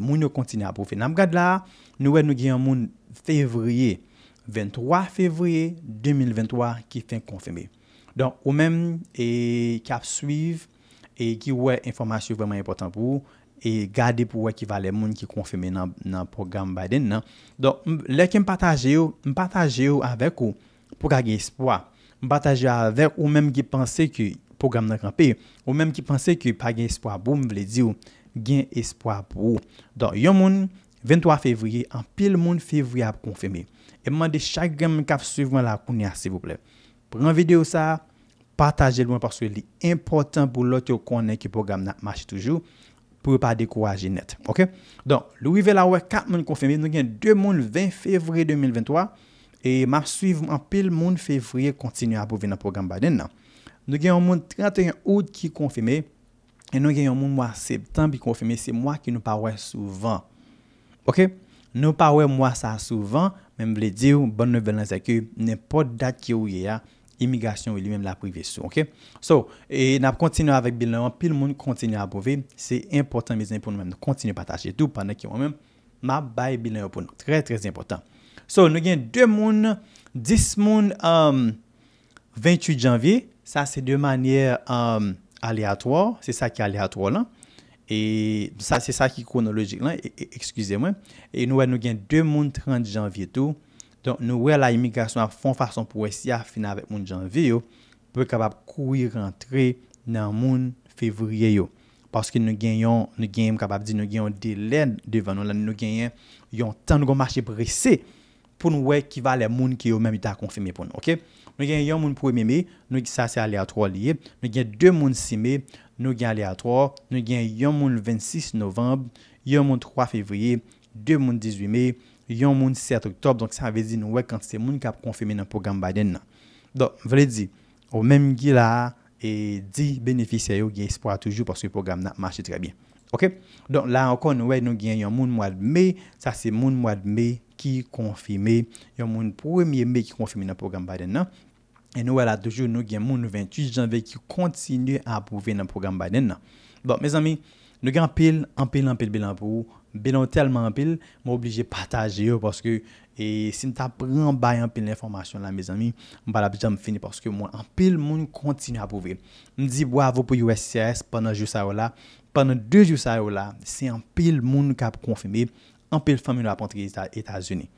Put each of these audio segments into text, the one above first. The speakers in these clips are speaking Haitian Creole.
Moun yo kontine apou fe nam gad la, nou we nou gi an moun fevriye, 23 fevriye 2023 ki fin konfeme. Don ou men ki ap suiv e ki we informasyon vreman important pou e gade pou we ki vale moun ki konfeme nan program Biden nan. Don le ki m pataje yo, m pataje yo avek ou pou kage espoa. M pataje yo avek ou men ki pense ki program nan kampi, ou men ki pense ki page espoa bou m vle di yo. gen espwa pou ou. Don, yon moun, 23 fevriye, an pil moun fevriye ap konfeme. Eman de chak gen moun kap suivman la kounen, se pou ple. Pren vide ou sa, pataje loun paswe li impotant pou lot yo konen ki program nan, machi toujou, pou pa dekouraje net. Ok? Don, louive la wè, kap moun konfeme, nou gen 2 moun 20 fevriye 2023, e man suivman pil moun fevriye kontinu ap pou venan program baden nan. Nou gen yon moun 31 out ki konfeme, nou gen 2 moun 20 fevriye 2023, E nou gen yon moun mwa septan bi konfirmé. Se mwa ki nou pa wè souvan. Ok? Nou pa wè mwa sa souvan. Men mwen ble di ou bon nou velan zekyo. Nè po dat ki ou ye ya. Immigasyon ou li men la privé sou. Ok? So, e nap kontinu avèk bilan yo. Pil moun kontinu apove. Se moun, se moun, se moun, se moun. Se moun, se moun, se moun. Se moun, se moun, se moun. Se moun, se moun. Se moun, se moun. Se moun, se moun. Se moun, se moun. Se moun, se moun. Se moun, se moun Aleatro, se sa ki aleatro lan, e sa se sa ki kronolojik lan, ekskuse mwen, e nouwe nou gen 2 moun 30 janvye tou, don nouwe la imigrasyon a fon fason pou esya fina avet moun janvye yo, pou e kabab koui rentre nan moun fevriye yo. Paske nou gen yon, nou gen yon kabab di nou gen yon delen devanon lan, nou gen yon yon tan nou kon mache presse, pou nou wè kivalè moun ki yo mèm ita konfirmè pou nou, ok? Nou gen yon moun pou mèmè, nou sa se alè a 3 liye, nou gen 2 moun 6 mè, nou gen alè a 3, nou gen yon moun 26 novemb, yon moun 3 fevriye, 2 moun 18 mè, yon moun 7 oktob, donk sa anvezi nou wè kante se moun kap konfirmè nan program ba den nan. Donk, vre di, ou mèm gila e di beneficè yo gen espoa toujou porsi program nan manche trebyen, ok? Donk, la ankon nou wè nou gen yon moun mwad mè, sa se moun mwad mè, konfimi. Yon moun pou e mie me ki konfimi nan program ba den nan. E nou wala toujou nou gen moun nou 28 jan ve ki kontinu a pou ve nan program ba den nan. Bon, me zami, nou gen an pil, an pil an pil bilan pou. Bilan ou telman an pil, mou oblije pataje yo pwoske. E sin ta pran bayan pil l'informasyon la me zami, mou bala pwoske mou fini pwoske. Moun an pil moun kontinu a pou ve. Mou di wavou pou USCS pwoske, pwoske moun kontinu a pou ve. Anpil fami nou ap rentre Etajouni.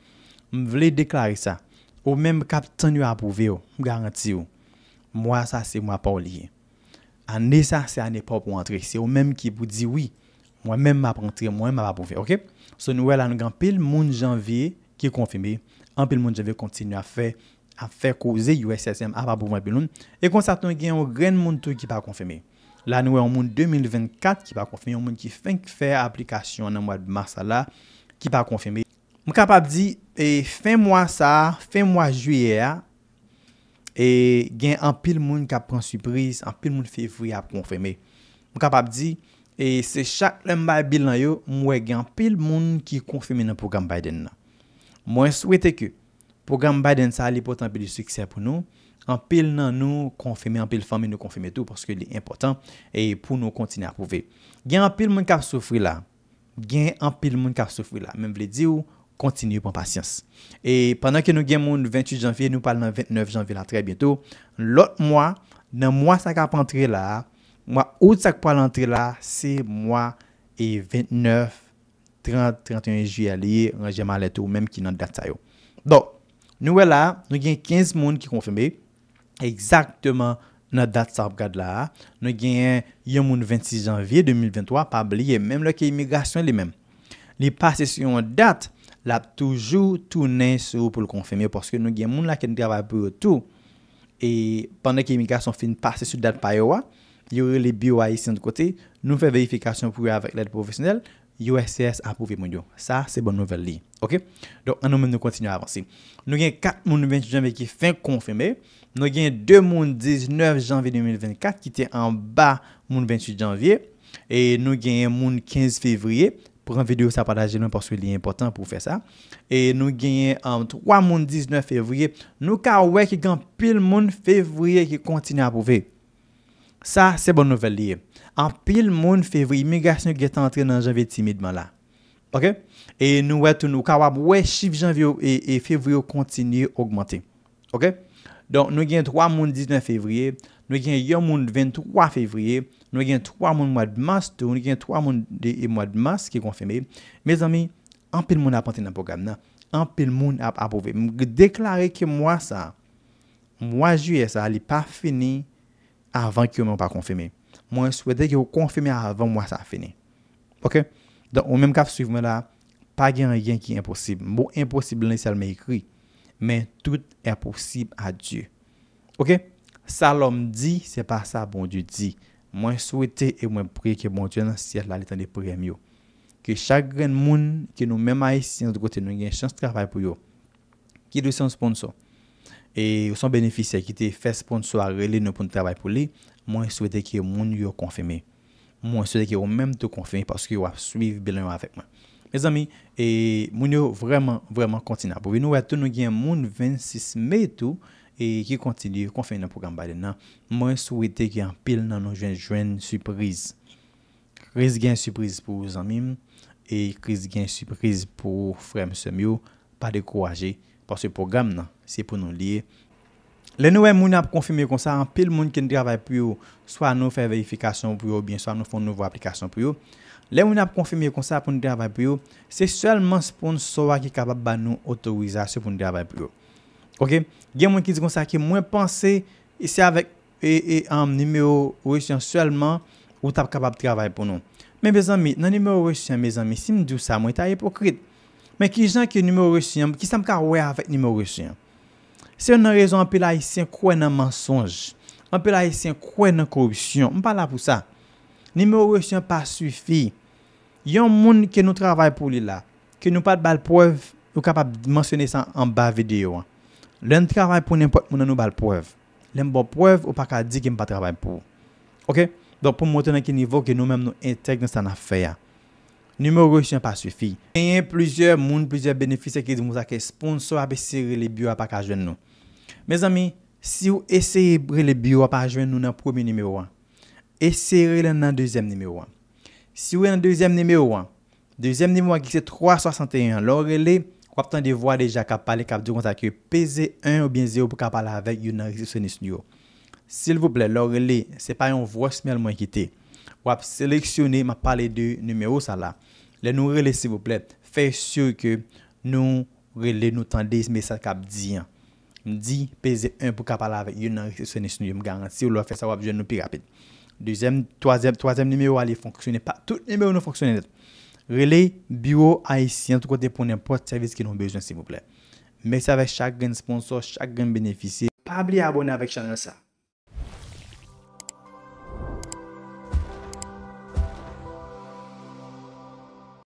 M vle deklari sa. Ou menm kap tan nou ap prouve yo. M garanti yo. Mwa sa se mwa pa ou liye. A ne sa se a ne pa ou pou rentre. Se ou menm ki pou di wii. Mwen menm ap rentre. Mwenm ap prouve. Ok. So nou wè la nou gen anpil moun janviye ki konfimi. Anpil moun janviye kontinu a fe. A fe kouze USSM ap prouve mwenpiloun. E konsat nou gen ou gen moun tou ki pa konfimi. La nou wè anpil moun 2024 ki pa konfimi. Anpil moun ki feng fe aplikasyon nan mwad m ki pa konfeme. Mwen kapap di, e, fe mwen sa, fe mwen juyea, e, gen an pil moun kap pran suprise, an pil moun fevri ap konfeme. Mwen kapap di, e, se chak lemba bil nan yo, mwen gen an pil moun ki konfeme nan program Biden. Mwen souwete ke, program Biden sa li potan pil di sukser pou nou, an pil nan nou konfeme, an pil fame nou konfeme tou, porske li important, e pou nou kontine ap pouve. Gen an pil moun kap soufri la, gen anpil moun ka soufou la. Mem vle di ou, kontinu pon pasyans. E, pandan ke nou gen moun 28 janvye, nou pal nan 29 janvye la tre bientou, lot mwa, nan mwa sakap antre la, mwa out sakap pal antre la, se mwa e 29, 30, 31 juyali, ranjeman letou mem ki nan dat sayo. Don, nou we la, nou gen 15 moun ki konfirmbe, eksaktman Nou dat sa ap gade la a, nou gen yon moun 26 janvye 2023 pa beliye, menm le ke imigrasyon li menm. Li pasesyon dat, lap toujou tou nensou pou l konfirmye, porske nou gen moun la ken drav apou yo tou, e panden ke imigrasyon fin pasesyon dat pa yo wa, yo li biyo wa isi an di kote, nou fe veifikasyon pou yo avèk lèd profesyonel, USS apouve moun yo, sa se bon nouvel liye Ok, anou men nou kontine avansi Nou gen 4 moun 28 janvye ki fin konfeme Nou gen 2 moun 19 janvye 2024 ki ten an ba moun 28 janvye E nou gen moun 15 fevriye Pou an videyo sa padaje nou an porswe liye important pou fe sa E nou gen an 3 moun 19 fevriye Nou ka we ki gen pil moun fevriye ki kontine apouve Sa se bon nouvel liye An pil moun fevri, imigrasyon gen tan entre nan janve timidman la. Ok? E nou wetou nou kawab wey chif janve yo e, e fevri yo kontinye augmante. Ok? Don nou gen 3 moun 19 fevriye, nou gen 1 moun 23 fevriye, nou gen 3 moun mwad mas tou, nou gen 3 moun e mwad mas ki konfeme. Me zami, an pil moun apante nan program nan. An pil moun ap apove. Mwen gen deklare ki mwen sa, mwen juye sa li pa fini avan ki mwen pa konfeme. Mwen souwete ki ou konfimi a avan mwen sa feni. Ok? Don, ou menm kaf suivme la, pa gen an gen ki imposible. Mwen bon, imposible ne sel men kri, men tout eposible a Diyo. Ok? Sa lom di, se pa sa bon Diyo di. Mwen souwete e mwen priye ki bon Diyo nan siyat la li tan de priyem yo. Ki chagren moun ki nou menm a yi siyat nan di kote nou gen chans travay pou yo. Ki dwi san sponso? E ou san benefisye ki te fes poun soare li nou poun trabay pou li, moun souwete ki moun yo konfeme. Moun souwete ki yo mèm tou konfeme paske yo ap suiv bilan yo avèk mwen. Me zami, e moun yo vreman, vreman kontina. Pou vi nou wè ton nou gen moun 26 metou e ki kontinu konfeme nan program bade nan, moun souwete ki an pil nan nou jwen jwen suprise. Kris gen suprise pou zami mwen, e kris gen suprise pou frem semyo pa de kouwaje paske program nan. Se pou nou liye. Le nouwe moun ap konfirmye kon sa an pil moun ki nou travay pou yo. So a nou fe verifikasyon pou yo. Bien so a nou fon nouvo aplikasyon pou yo. Le moun ap konfirmye kon sa a pou nou travay pou yo. Se selman se pou nou sowa ki kapap ba nou otorizasyon pou nou travay pou yo. Ok. Gen moun ki di kon sa ki mwen panse. Se avek e e am nimeo rejsyan selman. Ou tap kapap travay pou nou. Men bezan mi nan nimeo rejsyan bezan mi. Si m di ou sa mwen ta epokrit. Men ki jan ki nimeo rejsyan. Ki sanm ka wè avèk nimeo rejsyan. Se yon nan rezon api la isyen kwen nan mensonj, api la isyen kwen nan korupsyon, mwen pa la pou sa. Ni mwen resyon pa sufi. Yon moun ki nou travay pou li la, ki nou pat balpwev, nou kapap dimansyone san an ba videyo. Len travay pou, nen pot moun nan nou balpwev. Len bo pwev, ou pa ka di ki mwen pat travay pou. Ok? Don pou mwote nan ki nivou ki nou menm nou entek nan san afeya. Numero yon pa sufi. Yon yon plizye moun plizye benefise ki yon moun sa ke sponsor api siri li biwa pa ka jwen nou. Mez ami, si yon eseri li biwa pa ka jwen nou nan promi numero 1, eseri li nan dezem numero 1. Si yon nan dezem numero 1, dezem numero 1 ki se 361, lor le, kwa ptan di vwa deja kap pale kap di konta ki yon pese 1 ou bien 0 pou kap pale avek yon nan rizik sonis nou. Sil vople, lor le, se pa yon vrosmel moun ki te. Wap seleksyone, ma pale de numero sa la. Le nou rele si woplet. Fè syo ke nou rele nou tan dey se mesaj kap diyan. Di, peze un pou kap alave. Yo nan reksyone si nou yon garansi. Ou lo fè sa wap jen nou pi rapid. Deysem, toazem, toazem numero ale fonksyone. Pa tout numero nou fonksyone net. Rele, biro, aisyen, tout kote ponen pot servis ki nou bezwen si woplet. Mesaj avèk chak gen sponsor, chak gen beneficye. Pa bli abone avèk chanel sa.